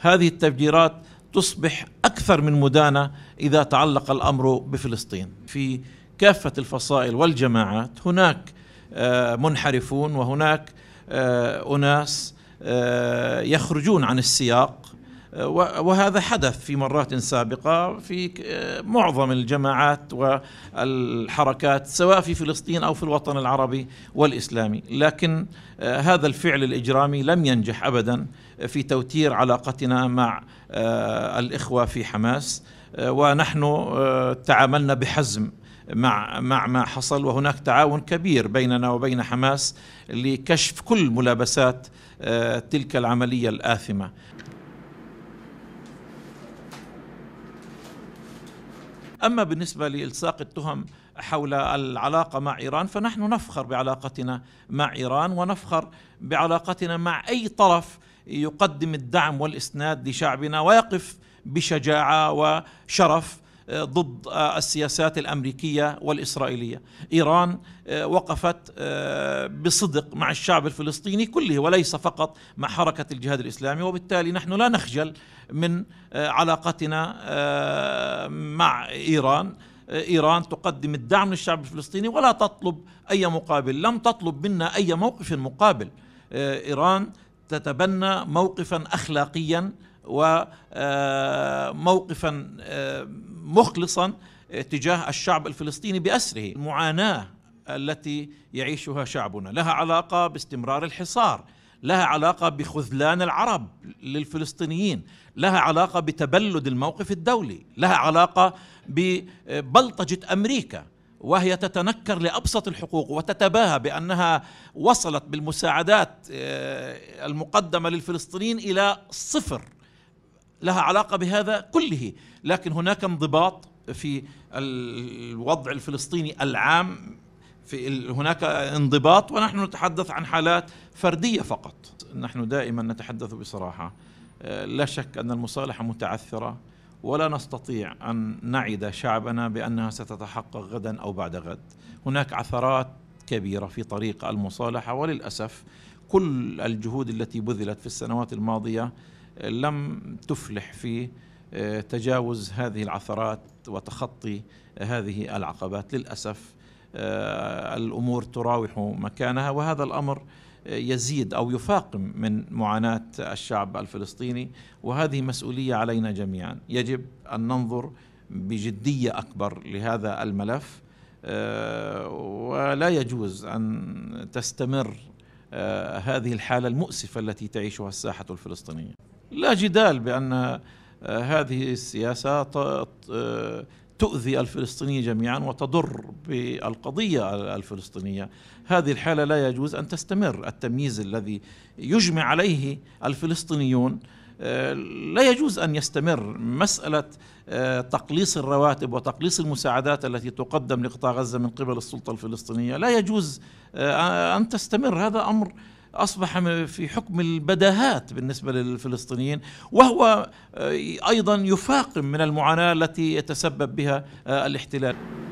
هذه التفجيرات تصبح اكثر من مدانه اذا تعلق الامر بفلسطين في كافه الفصائل والجماعات هناك آه، منحرفون وهناك آه، اناس آه، يخرجون عن السياق وهذا حدث في مرات سابقة في معظم الجماعات والحركات سواء في فلسطين أو في الوطن العربي والإسلامي لكن آه، هذا الفعل الإجرامي لم ينجح أبدا في توتير علاقتنا مع آه، الإخوة في حماس آه، ونحن تعاملنا بحزم مع مع ما حصل وهناك تعاون كبير بيننا وبين حماس لكشف كل ملابسات تلك العمليه الاثمه أما بالنسبة لإلصاق التهم حول العلاقة مع إيران فنحن نفخر بعلاقتنا مع إيران ونفخر بعلاقتنا مع أي طرف يقدم الدعم والإسناد لشعبنا ويقف بشجاعة وشرف ضد السياسات الامريكيه والاسرائيليه، ايران آه، وقفت آه، بصدق مع الشعب الفلسطيني كله وليس فقط مع حركه الجهاد الاسلامي وبالتالي نحن لا نخجل من آه، علاقتنا مع ايران ايران تقدم الدعم للشعب الفلسطيني ولا تطلب اي مقابل، لم تطلب منا اي موقف مقابل. ايران تتبنى موقفا اخلاقيا وموقفا مخلصا تجاه الشعب الفلسطيني باسره، المعاناه التي يعيشها شعبنا لها علاقه باستمرار الحصار، لها علاقه بخذلان العرب للفلسطينيين، لها علاقه بتبلد الموقف الدولي، لها علاقه ببلطجه امريكا وهي تتنكر لابسط الحقوق وتتباهى بانها وصلت بالمساعدات آه، المقدمه للفلسطينيين الى صفر لها علاقه بهذا كله لكن هناك انضباط في الوضع الفلسطيني العام في هناك انضباط ونحن نتحدث عن حالات فرديه فقط نحن دائما نتحدث بصراحه آه، لا شك ان المصالحه متعثره ولا نستطيع ان نعد شعبنا بانها ستتحقق غدا او بعد غد هناك عثرات كبيره في طريق المصالحه وللاسف كل الجهود التي بذلت في السنوات الماضيه آه، لم تفلح في آه، تجاوز هذه العثرات وتخطي هذه العقبات للاسف آه، الامور تراوح مكانها وهذا الامر يزيد او يفاقم من معاناه الشعب الفلسطيني وهذه مسؤوليه علينا جميعا يجب ان ننظر بجديه اكبر لهذا الملف ولا يجوز ان تستمر آه، هذه الحالة المؤسفة التي تعيشها الساحة الفلسطينية لا جدال بأن آه، هذه السياسة تؤذي الفلسطينيين جميعا وتضر بالقضية الفلسطينية هذه الحالة لا يجوز أن تستمر التمييز الذي يجمع عليه الفلسطينيون آه، لا يجوز ان يستمر مساله آه، تقليص الرواتب وتقليص المساعدات التي تقدم لقطاع غزه من قبل السلطه الفلسطينيه لا يجوز آه، ان تستمر هذا امر اصبح في حكم البداهات بالنسبه للفلسطينيين وهو ايضا يفاقم من المعاناه التي يتسبب بها الاحتلال